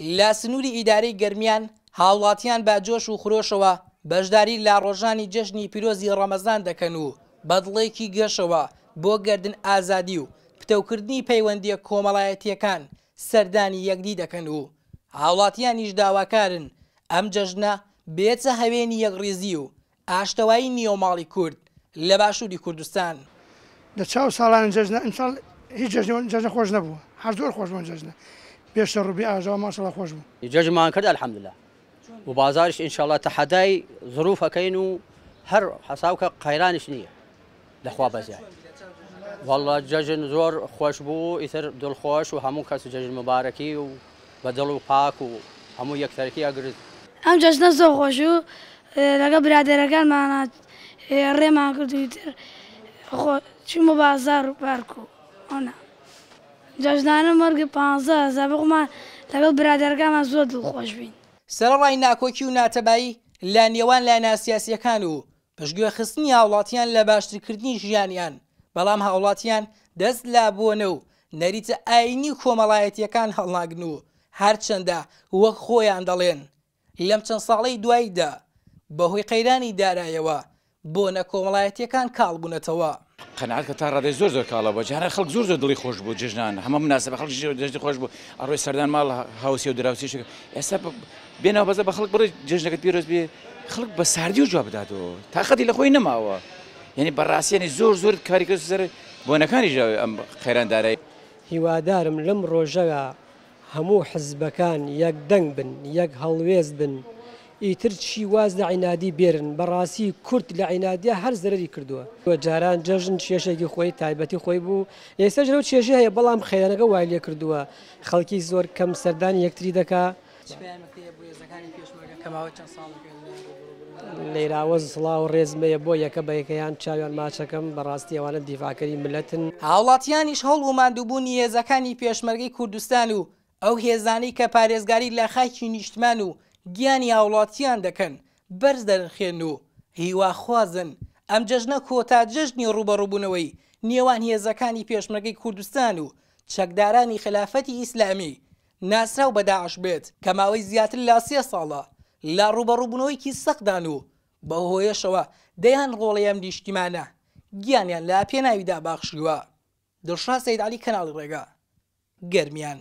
لە سنووری ئیداری گرمیان هاوڵاتیان با جۆش و خرۆشەوە بەشداری لا ڕۆژانی جەژنی پیرۆزی ڕەمەزان دەکەن و بەدڵێکی گەشەوە بۆ گردن ئازادی و پتەوکردنی پەیوەندیە کۆمەڵایەتیەکان سەردانی یەکدی دەکەن و هاوڵاتیانیش داواکارن ئەم جەژنە بێتە هەوێنی یەکڕیزی و ئاشتەوایی نیۆماڵی کورد لە باشووری کوردستان لە چاو ساڵان جژنە ئەمساڵ هیچ جژنە خۆش نەبوو هەر زۆر خۆشمان جژنە بيش ربيع جوا ما شاء الله خوش بو دجاج ما كده الحمد لله وبازارش ان شاء الله تحداي ظروفه كينو هر حساوك قيران شنيه لخوا بزيان والله دجاج نزور خوش بو اثر دل خوش وهمو كاس دجاج مباركي وبدلو باك وهمو يكثر كي اقرد ام دجاج نزو خوشو لقى برادر قال ما انا ري ما كنت خو شو مبازار باركو هنا جاژدانە مەرگی پ زەبغمان لەگەڵ برادەرگامان زۆر دڵخۆش بین سەرڕای ناکۆکی و ناتەبایی لا نێوان لای ناسیاسیەکان و پشتگوێ خستنی هاوڵاتیان لە باشترکردنی ژیانیان بەڵام هاوڵاتیان دەست لابوونە و نەریتە ئاینی کۆمەڵایەتیەکان هەڵناگن و هەرچەندە وەک خۆیان دەڵێن لەم چەند ساڵەی دواییدا بەهۆی قەیرانی دارایەوە بۆ نە کۆمەڵایەتیەکان کاڵبوونەتەوە. قەنعات کە تا ڕادێ زۆر زۆر کاڵە بۆ جیانە خەڵک زۆر زۆر دڵی خۆش بوو جژنان هەمە مناسب خەڵ دەژی خۆش بوو ئەڕۆی سەردان ماڵ هاوسی و دراوسیش ئێستا بێنەوە بەزە بە خەڵک بڕی جژنەکەت پیرۆز بێ خەڵک بە ساردی و جواب بداتەوە تا خەتی لە خۆی نەماوە یعنی بەڕاستیانی زۆر زۆر کاریکە سەر بۆنەکانی ژاوی ئەم خێراندارایی هیوادارم لەم ڕۆژەگە هەموو حزبەکان یەک دەنگ بن یەک هەڵوێز بن ئیتر چی واز لە عینادی بێرن بەڕاستی کورت لە عینادیە هەر زەرری کردووە وە جاران جەژن چێشێکی خۆی تایبەتی خۆی بوو ئێستا ژە چێژە هەیە بەڵام خێنەکە وای لێ کردووە خەڵکی زۆر کەم سەردان یەکتری دکا لەیراوە سڵا و ڕێزمەیە بۆ یەکە بەیەکەیان چاویان ماچەکەم بەڕاستی ئەوانە دیفاکەری ملەتن هاوڵاتیانیش هەڵ و مادووبوونی هێزەکانی پێشمەرگی کوردستان و ئەو هێزانی کە پارێزگاری لە خاکی نیشتمان و گیانی هاوڵاتیان دەکەن بەرز دەرخێن و هیواخوازن ئەم جەژنە کۆتا جژنی ڕوبەڕووبوونەوەی نێوان هێزەکانی پێشمەگەی کوردستان و چەکدارانی خلافەتی ئیسلامی ناسراو بەداعش بێت کەماوەی زیاتر لا سێ ساڵە لا ڕوبەڕووبوونەوەیکی سەقدان و بە هۆیەشەوە دەیان ڕۆڵەیەم دیشتیمانە گیانیان لا پێناویدا باخشیوە دڵشا سید علی کەناڵی ڕێگا گەرمیان